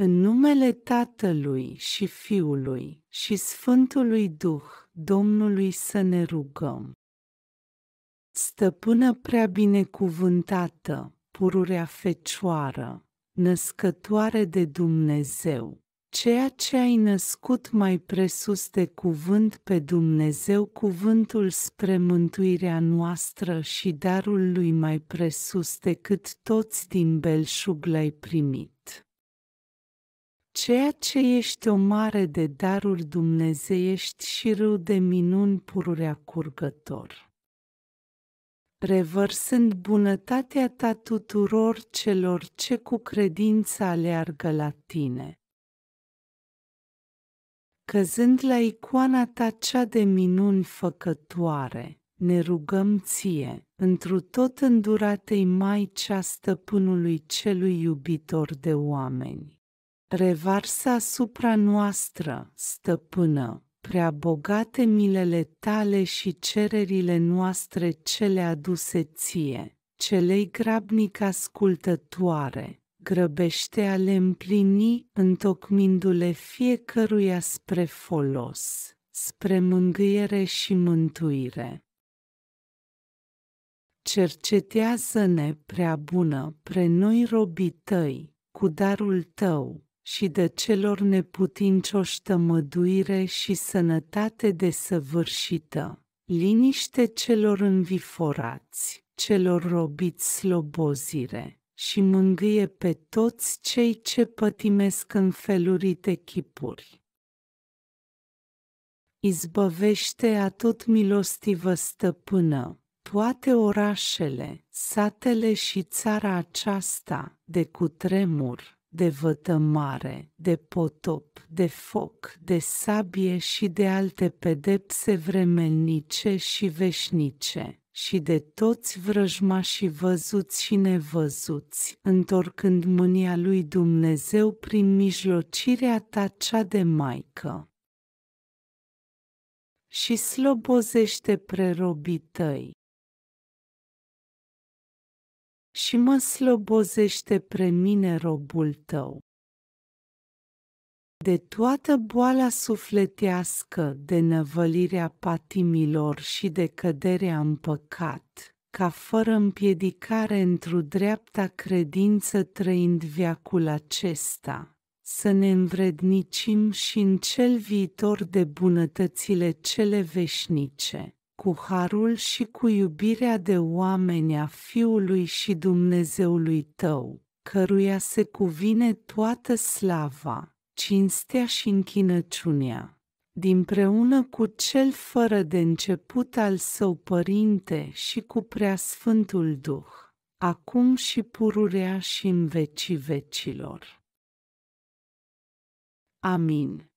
În numele Tatălui și Fiului și Sfântului Duh, Domnului să ne rugăm. Stăpână prea binecuvântată, pururea fecioară, născătoare de Dumnezeu, ceea ce ai născut mai presus de cuvânt pe Dumnezeu, cuvântul spre mântuirea noastră și darul lui mai presus decât toți din belșug l-ai primit ceea ce ești o mare de daruri dumnezeiești și râu de minuni pururea curgător. Revărsând bunătatea ta tuturor celor ce cu credință aleargă la tine. Căzând la icoana ta cea de minuni făcătoare, ne rugăm ție, întru tot înduratei mai cea stăpânului celui iubitor de oameni revarsă asupra noastră, stăpână, prea bogate milele tale și cererile noastre cele aduse ție, celei grabnic ascultătoare, grăbește a le împlini întocmindu-le fiecăruia spre folos, spre mângâiere și mântuire. Cercetează-ne prea bună pre noi robii tăi, cu darul tău, și de celor neputincioși tămăduire și sănătate desăvârșită, liniște celor înviforați, celor robiți slobozire și mângâie pe toți cei ce pătimesc în felurite chipuri. Izbăvește atot milostivă stăpână, toate orașele, satele și țara aceasta, de cutremur, de vătămare, de potop, de foc, de sabie și de alte pedepse vremelnice și veșnice și de toți vrăjmașii văzuți și nevăzuți, întorcând mânia lui Dumnezeu prin mijlocirea ta cea de maică. Și slobozește prerobii tăi, și mă slobozește pre mine robul tău. De toată boala sufletească, de năvălirea patimilor și de căderea în păcat, ca fără împiedicare într-o dreapta credință trăind viacul acesta, să ne învrednicim și în cel viitor de bunătățile cele veșnice cu harul și cu iubirea de oameni a Fiului și Dumnezeului tău, căruia se cuvine toată slava, cinstea și închinăciunea, dinpreună cu cel fără de început al său părinte și cu preasfântul Duh, acum și pururea și în vecii vecilor. Amin.